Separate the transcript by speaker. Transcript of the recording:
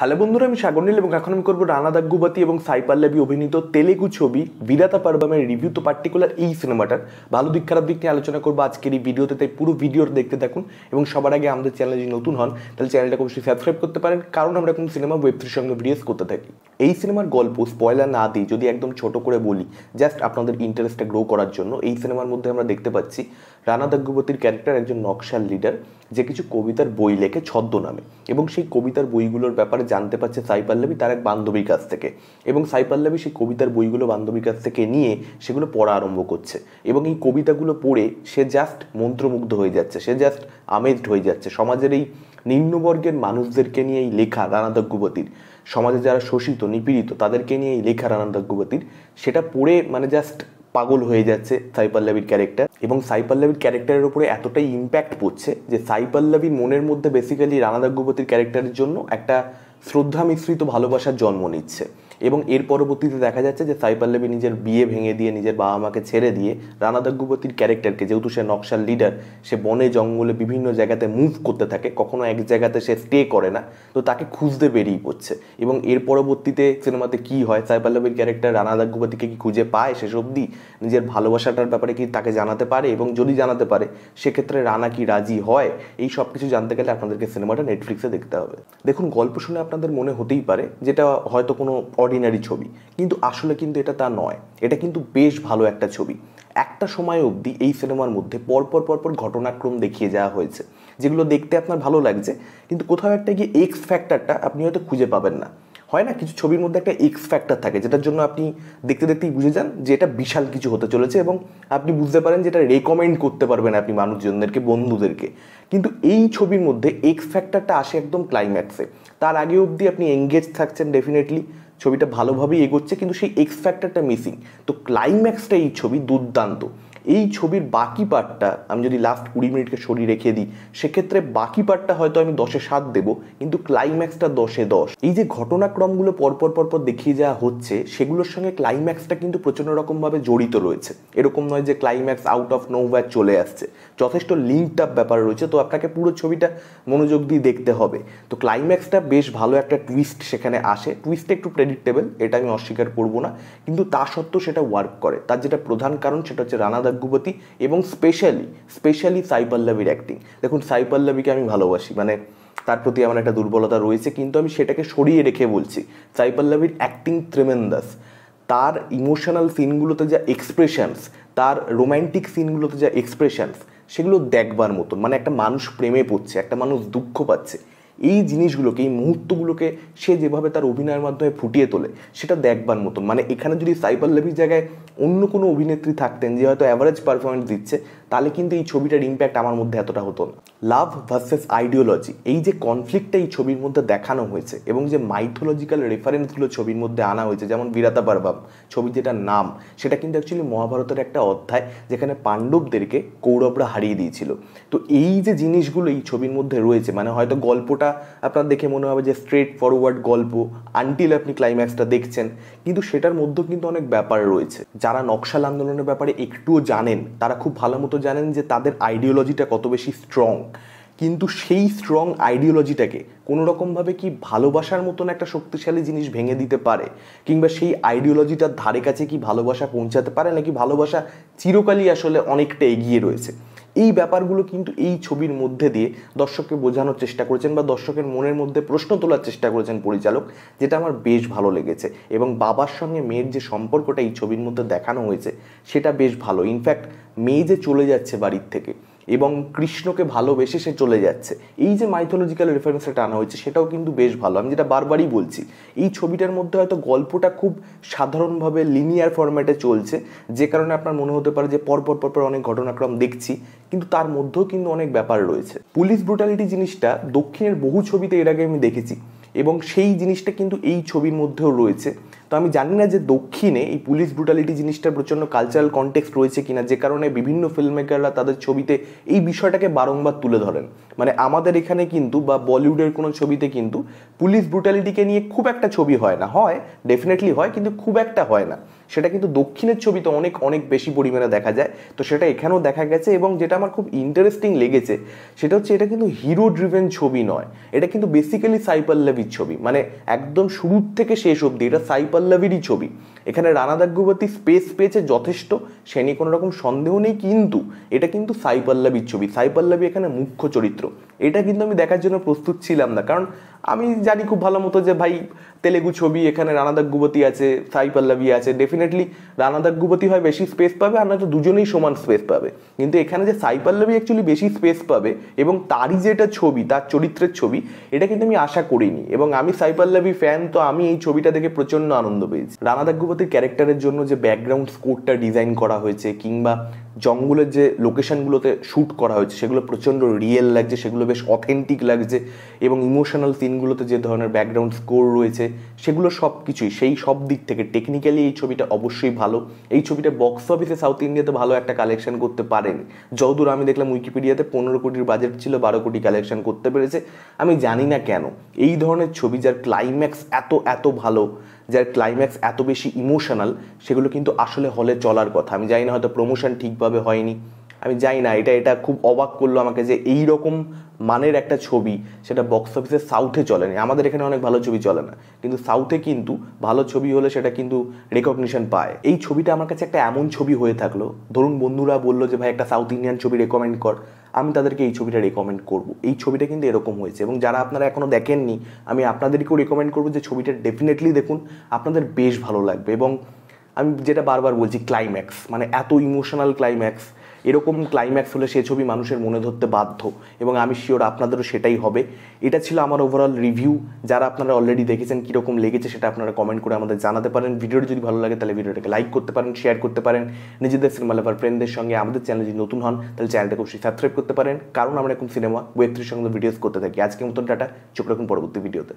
Speaker 1: hello বন্ধুরা আমি নীল এবং এখন আমি করবো রানা দাগ্গুবাতি এবং সাইপাল্লাবি অভিনীত তেলেগু ছবি বিরাতা পারবামের রিভিউ তো পার্টিকুলার এই সিনেমাটার ভালো দিক খারাপ দিক নিয়ে আলোচনা করবো আজকের এই ভিডিওতে তাই পুরো ভিডিও দেখতে থাকুন এবং সবার আগে আমাদের চ্যানেল যদি নতুন হন তাহলে চ্যানেলটাকে অবশ্যই সাবস্ক্রাইব করতে পারেন কারণ আমরা এখন সিনেমা ওয়েব থ্রির সঙ্গে ভিডিওস করতে থাকি এই সিনেমার গল্প স্পয়লার না দিয়ে যদি একদম ছোট করে বলি জাস্ট আপনাদের ইন্টারেস্টটা গ্রো করার জন্য এই সিনেমার মধ্যে আমরা দেখতে পাচ্ছি রানা দগ্গবতীর ক্যারেক্টার একজন নকশাল লিডার যে কিছু কবিতার বই লেখে ছদ্মনামে এবং সেই কবিতার বইগুলোর ব্যাপারে জানতে পারছে সাই পাল্লবী তার এক বান্ধবীর কাছ থেকে এবং সাই পাল্লবী সেই কবিতার বইগুলো বান্ধবীর কাছ থেকে নিয়ে সেগুলো পড়া আরম্ভ করছে এবং এই কবিতাগুলো পড়ে সে জাস্ট মন্ত্রমুগ্ধ হয়ে যাচ্ছে সে জাস্ট আমেজড হয়ে যাচ্ছে সমাজের এই নিম্নবর্গের মানুষদেরকে নিয়ে এই লেখা রানা দগ্গবতীর সমাজে যারা শোষিত নিপীড়িত তাদেরকে নিয়ে এই লেখা রানা রঘুপতির সেটা পড়ে মানে জাস্ট পাগল হয়ে যাচ্ছে সাইপাল্লাবির ক্যারেক্টার এবং সাইপাল্লাবির ক্যারেক্টারের উপরে এতটাই ইম্প্যাক্ট পড়ছে যে সাই মনের মধ্যে বেসিক্যালি রানা রঘুপতির ক্যারেক্টারের জন্য একটা শ্রদ্ধা মিশ্রিত ভালোবাসার জন্ম নিচ্ছে এবং এর পরবর্তীতে দেখা যাচ্ছে যে সাই পাল্লবী নিজের বিয়ে ভেঙে দিয়ে নিজের বাবা মাকে ছেড়ে দিয়ে রানা দাগ্গুবতীর ক্যারেক্টারকে যেহেতু সে নকশার লিডার সে বনে জঙ্গলে বিভিন্ন জায়গাতে মুভ করতে থাকে কখনো এক জায়গাতে সে স্টে করে না তো তাকে খুঁজতে বেরিয়ে পড়ছে এবং এর পরবর্তীতে সিনেমাতে কি হয় সাই পাল্লবীর ক্যারেক্টার রানা দাগ্গুবতীকে কি খুঁজে পায় শেষ অব্দি নিজের ভালোবাসাটার ব্যাপারে কি তাকে জানাতে পারে এবং যদি জানাতে পারে সেক্ষেত্রে রানা কি রাজি হয় এই সব কিছু জানতে গেলে আপনাদেরকে সিনেমাটা নেটফ্লিক্সে দেখতে হবে দেখুন গল্প শুনে আপনাদের মনে হতেই পারে যেটা হয়তো কোনো অর্ডিনারি ছবি কিন্তু আসলে কিন্তু এটা তা নয় এটা কিন্তু বেশ ভালো একটা ছবি একটা সময় অবধি এই সিনেমার মধ্যে পরপর পরপর ঘটনাক্রম দেখিয়ে যাওয়া হয়েছে যেগুলো দেখতে আপনার ভালো লাগছে কিন্তু কোথাও একটা গিয়ে এক্স ফ্যাক্টরটা আপনি হয়তো খুঁজে পাবেন না হয় না কিছু ছবির মধ্যে একটা এক্স ফ্যাক্টর থাকে যেটার জন্য আপনি দেখতে দেখতেই বুঝে যান যে এটা বিশাল কিছু হতে চলেছে এবং আপনি বুঝতে পারেন যে এটা রেকমেন্ড করতে পারবেন আপনি মানুষজনদেরকে বন্ধুদেরকে কিন্তু এই ছবির মধ্যে এক্স ফ্যাক্টরটা আসে একদম ক্লাইম্যাক্সে তার আগে অবধি আপনি এঙ্গেজ থাকছেন ডেফিনেটলি ছবিটা ভালোভাবেই এগোচ্ছে কিন্তু সেই এক্স ফ্যাক্টরটা মিসিং তো ক্লাইম্যাক্সটা এই ছবি দুর্দান্ত এই ছবির বাকি পার্টটা আমি যদি লাস্ট কুড়ি মিনিটকে সরিয়ে রেখে দিই সেক্ষেত্রে বাকি পার্টটা হয়তো আমি দশে সাত দেবো কিন্তু ক্লাইম্যাক্সটা দশে দশ এই যে ঘটনাক্রমগুলো পরপর পরপর দেখিয়ে যাওয়া হচ্ছে সেগুলোর সঙ্গে ক্লাইম্যাক্সটা কিন্তু প্রচন্ড রকমভাবে জড়িত রয়েছে এরকম নয় যে ক্লাইম্যাক্স আউট অফ নোভ্যার চলে আসছে যথেষ্ট লিঙ্কড আপ ব্যাপার রয়েছে তো আপনাকে পুরো ছবিটা মনোযোগ দিয়ে দেখতে হবে তো ক্লাইম্যাক্সটা বেশ ভালো একটা টুইস্ট সেখানে আসে টুইস্টটা একটু প্রেডিক্টেবল এটা আমি অস্বীকার করব না কিন্তু তা সত্ত্বেও সেটা ওয়ার্ক করে তার যেটা প্রধান কারণ সেটা হচ্ছে রানাদা ভাগ্যবতী এবং স্পেশালি স্পেশালি সাই পল্লবীর অ্যাক্টিং দেখুন সাই পল্লবীকে আমি ভালোবাসি মানে তার প্রতি আমার একটা দুর্বলতা রয়েছে কিন্তু আমি সেটাকে সরিয়ে রেখে বলছি সাই পল্লবীর অ্যাক্টিং ত্রিমেন্দাস তার ইমোশনাল সিনগুলোতে যা এক্সপ্রেশনস তার রোম্যান্টিক সিনগুলোতে যা এক্সপ্রেশনস সেগুলো দেখবার মতন মানে একটা মানুষ প্রেমে পড়ছে একটা মানুষ দুঃখ পাচ্ছে এই জিনিসগুলোকে এই মুহূর্তগুলোকে সে যেভাবে তার অভিনয়ের মাধ্যমে ফুটিয়ে তোলে সেটা দেখবার মতন মানে এখানে যদি সাইবার লেভির জায়গায় অন্য কোনো অভিনেত্রী থাকতেন যে হয়তো অ্যাভারেজ পারফরমেন্স দিচ্ছে তাহলে কিন্তু এই ছবিটার ইম্প্যাক্ট আমার মধ্যে এতটা হতো না লাভ ভার্সেস আইডিওলজি এই যে কনফ্লিক্টটা এই ছবির মধ্যে দেখানো হয়েছে এবং যে মাইথোলজিক্যাল রেফারেন্সগুলো ছবির মধ্যে আনা হয়েছে যেমন বিরাতা পার্বাম ছবির যেটার নাম সেটা কিন্তু অ্যাকচুয়ালি মহাভারতের একটা অধ্যায় যেখানে পাণ্ডবদেরকে কৌরবরা হারিয়ে দিয়েছিল তো এই যে জিনিসগুলো এই ছবির মধ্যে রয়েছে মানে হয়তো গল্পটা আপনার দেখে মনে হবে যে স্ট্রেট ফরওয়ার্ড গল্প আনটিল আপনি ক্লাইম্যাক্সটা দেখছেন কিন্তু সেটার মধ্যেও কিন্তু অনেক ব্যাপার রয়েছে যারা নকশাল আন্দোলনের ব্যাপারে একটুও জানেন তারা খুব ভালো মতো জানেন যে তাদের আইডিওলজিটা কত বেশি স্ট্রং কিন্তু সেই স্ট্রং আইডিওলজিটাকে কোনো রকমভাবে কি ভালোবাসার মতন একটা শক্তিশালী জিনিস ভেঙে দিতে পারে কিংবা সেই আইডিওলজিটার ধারে কাছে কি ভালোবাসা পৌঁছাতে পারে নাকি ভালোবাসা চিরকালই আসলে অনেকটা এগিয়ে রয়েছে এই ব্যাপারগুলো কিন্তু এই ছবির মধ্যে দিয়ে দর্শককে বোঝানোর চেষ্টা করেছেন বা দর্শকের মনের মধ্যে প্রশ্ন তোলার চেষ্টা করেছেন পরিচালক যেটা আমার বেশ ভালো লেগেছে এবং বাবার সঙ্গে মেয়ের যে সম্পর্কটা এই ছবির মধ্যে দেখানো হয়েছে সেটা বেশ ভালো ইনফ্যাক্ট মেয়ে যে চলে যাচ্ছে বাড়ির থেকে এবং কৃষ্ণকে ভালোবেসে সে চলে যাচ্ছে এই যে মাইথোলজিক্যাল রেফারেন্সটা আনা হয়েছে সেটাও কিন্তু বেশ ভালো আমি যেটা বারবারই বলছি এই ছবিটার মধ্যে হয়তো গল্পটা খুব সাধারণভাবে লিনিয়ার ফরম্যাটে চলছে যে কারণে আপনার মনে হতে পারে যে পরপর পরপর অনেক ঘটনাক্রম দেখছি কিন্তু তার মধ্যেও কিন্তু অনেক ব্যাপার রয়েছে পুলিশ ব্রুটালিটি জিনিসটা দক্ষিণের বহু ছবিতে এর আগে আমি দেখেছি এবং সেই জিনিসটা কিন্তু এই ছবির মধ্যেও রয়েছে তো আমি জানি না যে দক্ষিণে এই পুলিশ ব্রুটালিটি জিনিসটার প্রচণ্ড কালচারাল কনটেক্সট রয়েছে কিনা যে কারণে বিভিন্ন ফিল্ম মেকাররা তাদের ছবিতে এই বিষয়টাকে বারংবার তুলে ধরেন মানে আমাদের এখানে কিন্তু বা বলিউডের কোনো ছবিতে কিন্তু পুলিশ ব্রুটালিটিকে নিয়ে খুব একটা ছবি হয় না হয় ডেফিনেটলি হয় কিন্তু খুব একটা হয় না সেটা কিন্তু দক্ষিণের ছবিতে অনেক অনেক বেশি পরিমাণে দেখা যায় তো সেটা এখানেও দেখা গেছে এবং যেটা আমার খুব ইন্টারেস্টিং লেগেছে সেটা হচ্ছে এটা কিন্তু হিরো ড্রিভেন ছবি নয় এটা কিন্তু বেসিক্যালি সাইপাল্লাভির ছবি মানে একদম শুরুর থেকে শেষ অবধি এটা সাইপাল পল্লবীরই ছবি এখানে রানা দাগ্যবতী স্পেস পেয়েছে যথেষ্ট সে নিয়ে কোনো রকম সন্দেহ নেই কিন্তু এটা কিন্তু সাই পল্লবীর ছবি সাই পল্লবী এখানে মুখ্য চরিত্র এটা কিন্তু আমি দেখার জন্য প্রস্তুত ছিলাম না কারণ আমি জানি খুব ভালো মতো যে ভাই তেলেগু ছবি এখানে রানাদার গুবতি আছে সাই পল্লবী আছে ডেফিনেটলি রানাদার গুবতি হয় বেশি স্পেস পাবে আর নয়তো দুজনেই সমান স্পেস পাবে কিন্তু এখানে যে সাই পল্লবী অ্যাকচুয়ালি বেশি স্পেস পাবে এবং তারই যেটা ছবি তার চরিত্রের ছবি এটা কিন্তু আমি আশা করিনি এবং আমি সাই পল্লবী ফ্যান তো আমি এই ছবিটা দেখে প্রচণ্ড আনন্দ পেয়েছি রানা গুবতির ক্যারেক্টারের জন্য যে ব্যাকগ্রাউন্ড স্কোরটা ডিজাইন করা হয়েছে কিংবা জঙ্গলের যে লোকেশানগুলোতে শ্যুট করা হয়েছে সেগুলো প্রচণ্ড রিয়েল লাগছে সেগুলো বেশ অথেন্টিক লাগছে এবং ইমোশনাল সিনগুলোতে যে ধরনের ব্যাকগ্রাউন্ড স্কোর রয়েছে সেগুলো সব কিছুই সেই সব দিক থেকে টেকনিক্যালি এই ছবিটা অবশ্যই ভালো এই ছবিটা বক্স অফিসে সাউথ ইন্ডিয়াতে ভালো একটা কালেকশন করতে পারেনি যতদূর আমি দেখলাম উইকিপিডিয়াতে পনেরো কোটির বাজেট ছিল বারো কোটি কালেকশন করতে পেরেছে আমি জানি না কেন এই ধরনের ছবি যার ক্লাইম্যাক্স এত এত ভালো যার ক্লাইম্যাক্স এত বেশি ইমোশনাল সেগুলো কিন্তু আসলে হলে চলার কথা আমি জানি না হয়তো প্রমোশন ঠিকভাবে হয়নি আমি জানি না এটা এটা খুব অবাক করলো আমাকে যে এই রকম মানের একটা ছবি সেটা বক্স অফিসে সাউথে চলে না আমাদের এখানে অনেক ভালো ছবি চলে না কিন্তু সাউথে কিন্তু ভালো ছবি হলে সেটা কিন্তু রেকগনিশন পায় এই ছবিটা আমার কাছে একটা এমন ছবি হয়ে থাকলো ধরুন বন্ধুরা বললো যে ভাই একটা সাউথ ইন্ডিয়ান ছবি রেকমেন্ড কর আমি তাদেরকে এই ছবিটা রেকমেন্ড করব এই ছবিটা কিন্তু এরকম হয়েছে এবং যারা আপনারা এখনও দেখেননি আমি আপনাদেরকেও রেকমেন্ড করবো যে ছবিটা ডেফিনেটলি দেখুন আপনাদের বেশ ভালো লাগবে এবং আমি যেটা বারবার বলছি ক্লাইম্যাক্স মানে এত ইমোশনাল ক্লাইম্যাক্স এরকম ক্লাইম্যাক্স হলে সে ছবি মানুষের মনে ধরতে বাধ্য এবং আমি শিওর আপনাদেরও সেটাই হবে এটা ছিল আমার ওভারঅল রিভিউ যারা আপনারা অলরেডি দেখেছেন কীরকম লেগেছে সেটা আপনারা কমেন্ট করে আমাদের জানাতে পারেন ভিডিওটি যদি ভালো লাগে তাহলে ভিডিওটাকে লাইক করতে পারেন শেয়ার করতে পারেন নিজেদের সিনেমা লাভার ফ্রেন্ডদের সঙ্গে আমাদের চ্যানেল যদি নতুন হন তাহলে চ্যানেলটাকে অবশ্যই সাবস্ক্রাইব করতে পারেন কারণ আমরা এরকম সিনেমা ওয়েব থ্রির সঙ্গে ভিডিওস করতে থাকি আজকের মতন টাটা চোখ রাখুন পরবর্তী ভিডিওতে